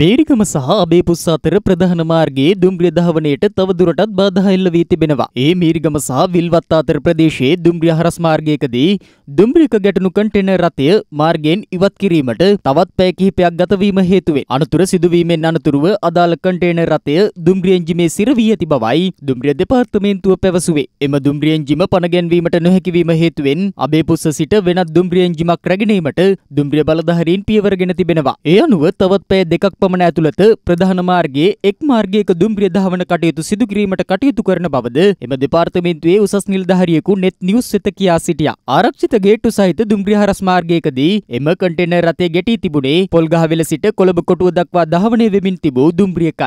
මේරිකම සහ අබේපුස් අතර ප්‍රධාන මාර්ගයේ දුම්රිය දහවනයට තවදුරටත් බාධා එල්ල වී තිබෙනවා. ඒ මීරිගම සහ විල්වත් අතර ප්‍රදේශයේ දුම්රිය හරස් මාර්ගයකදී දුම්රියක ගැටණු කන්ටේනර් රථය මාර්ගයෙන් ඉවත් කිරීමට තවත් පැය කිහිපයක් ගත වීම හේතුවෙන් අනතුර සිදුවීමෙන් අනතුරුව අදාළ කන්ටේනර් රථය දුම්රිය එන්ජිමේ සිර වී ඇති බවයි දුම්රිය දෙපාර්තමේන්තුව පැවසුවේ. එම දුම්රිය එන්ජිම පණ ගැන්වීමට නොහැකි වීම හේතුවෙන් අබේපුස්ස සිට වෙනත් දුම්රිය එන්ජිමක් රැගෙන ඒමට දුම්රිය බලධාරීන් පියවර ගෙන තිබෙනවා. ඒ අනුව තවත් පැය දෙකක් පමණ ඇතුළත ප්‍රධාන මාර්ගයේ එක් මාර්ගයක දුම්රිය ධාවන කටයුතු සිදු කිරීමට කටයුතු කරන බවද එම දෙපාර්තමේන්තුවේ උසස් නිලධාරියෙකු නෙත් නිවුස් වෙත කියා සිටියා. ආරක්ෂිත ගේට්ටු සහිත දුම්රිය හරස් මාර්ගයකදී එම කන්ටේනර් රථය ගැටී තිබුණේ පොල්ගහවෙල සිට කොළඹ කොටුව දක්වා ධාවනය වෙමින් තිබූ දුම්රියකයි.